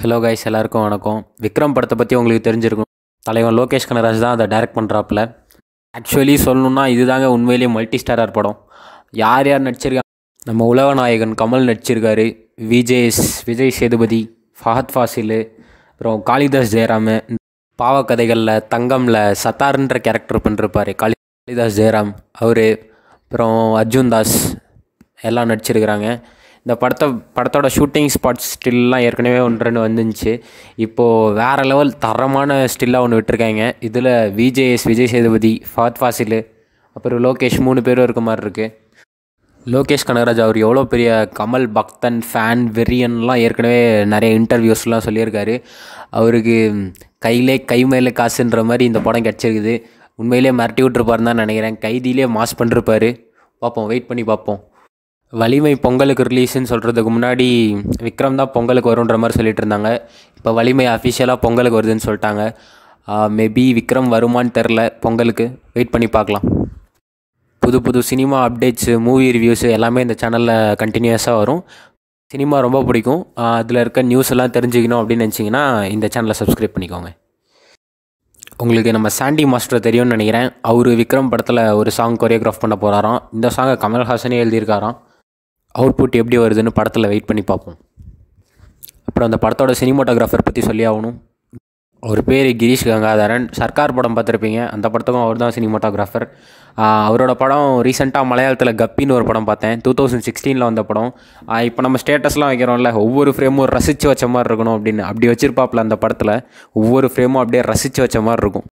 hello guys எல்லாருக்கும் வணக்கம் விக்ரம் படத்தை பற்றி உங்களுக்கு தெரிஞ்சிருக்கும் தலைவன் லோகேஷ் கனராஜ் தான் அதை டைரக்ட் பண்ணுறாப்புல ஆக்சுவலி சொல்லணுன்னா இதுதாங்க உண்மையிலேயே மல்டி ஸ்டாரர் படம் யார் யார் நடிச்சிருக்காங்க நம்ம உலகநாயகன் கமல் நடிச்சிருக்காரு விஜய் விஜய் சேதுபதி ஃபஹத் ஃபாசிலு அப்புறம் காளிதாஸ் ஜெயராமு பாவக்கதைகளில் தங்கமில் சத்தார்ன்ற கேரக்டர் பண்ணிருப்பார் காளி காளிதாஸ் ஜெயராம் அவர் அப்புறம் அர்ஜுன் தாஸ் எல்லாம் நடிச்சிருக்கிறாங்க இந்த படத்தை படத்தோட ஷூட்டிங் ஸ்பாட்ஸ் ஸ்டில்லாம் ஏற்கனவே ஒன்று வந்துச்சு வந்துருந்துச்சு இப்போது வேறு லெவல் தரமான ஸ்டில்லாக ஒன்று விட்டுருக்காங்க இதில் விஜேஎஸ் விஜய் சேதுபதி ஃபாத் ஃபாசில் அப்புறம் லோகேஷ் மூணு பேரும் இருக்க மாதிரி இருக்குது லோகேஷ் கனகராஜ் அவர் எவ்வளோ பெரிய கமல் பக்தன் ஃபேன் வெறியன்லாம் ஏற்கனவே நிறைய இன்டர்வியூஸ்லாம் சொல்லியிருக்காரு அவருக்கு கையிலே கை மேலே காசுன்ற மாதிரி இந்த படம் கிடச்சிருக்குது உண்மையிலே மிரட்டி விட்டுருப்பாருன்னு தான் நினைக்கிறேன் கைதியிலே மாஸ் பண்ணிருப்பார் பார்ப்போம் வெயிட் பண்ணி பார்ப்போம் வலிமை பொங்கலுக்கு ரிலீஸ்ன்னு சொல்கிறதுக்கு முன்னாடி விக்ரம் தான் பொங்கலுக்கு வருன்ற மாதிரி சொல்லிட்டு இருந்தாங்க இப்போ வலிமை அஃபிஷியலாக பொங்கலுக்கு வருதுன்னு சொல்லிட்டாங்க மேபி விக்ரம் வருமானு தெரில பொங்கலுக்கு வெயிட் பண்ணி பார்க்கலாம் புது புது சினிமா அப்டேட்ஸு மூவி ரிவ்யூஸு எல்லாமே இந்த சேனலில் கண்டினியூஸாக வரும் சினிமா ரொம்ப பிடிக்கும் அதில் இருக்க நியூஸ் எல்லாம் தெரிஞ்சுக்கணும் அப்படின்னு நினச்சிங்கன்னா இந்த சேனலை சப்ஸ்கிரைப் பண்ணிக்கோங்க உங்களுக்கு நம்ம சாண்டி மாஸ்டர் தெரியும்னு நினைக்கிறேன் அவர் விக்ரம் படத்தில் ஒரு சாங் கொரியோகிராஃப் பண்ண போகிறாராம் இந்த சாங்கை கமல்ஹாசனே எழுதியிருக்காராம் அவுட்புட் எப்படி வருதுன்னு படத்தில் வெயிட் பண்ணி பார்ப்போம் அப்புறம் அந்த படத்தோட சினிமோட்டோகிராஃபர் பற்றி சொல்லி ஆகணும் அவர் பேர் கிரீஷ் கங்காதரன் சர்க்கார் படம் பார்த்துருப்பீங்க அந்த படத்துக்கும் அவர் தான் சினிமோட்டோகிராஃபர் அவரோட படம் ரீசெண்டாக மலையாளத்தில் கப்பின்னு ஒரு படம் பார்த்தேன் டூ தௌசண்ட் சிக்ஸ்டீனில் வந்த படம் இப்போ நம்ம ஸ்டேட்டஸ்லாம் வைக்கிறோம்ல ஒவ்வொரு ஃப்ரேமும் ரசித்து வச்ச மாதிரி இருக்கணும் அப்படின்னு அப்படி வச்சுருப்பாப்பில் அந்த படத்தில் ஒவ்வொரு ஃப்ரேமும் அப்படியே ரசித்து வச்ச மாதிரி இருக்கும்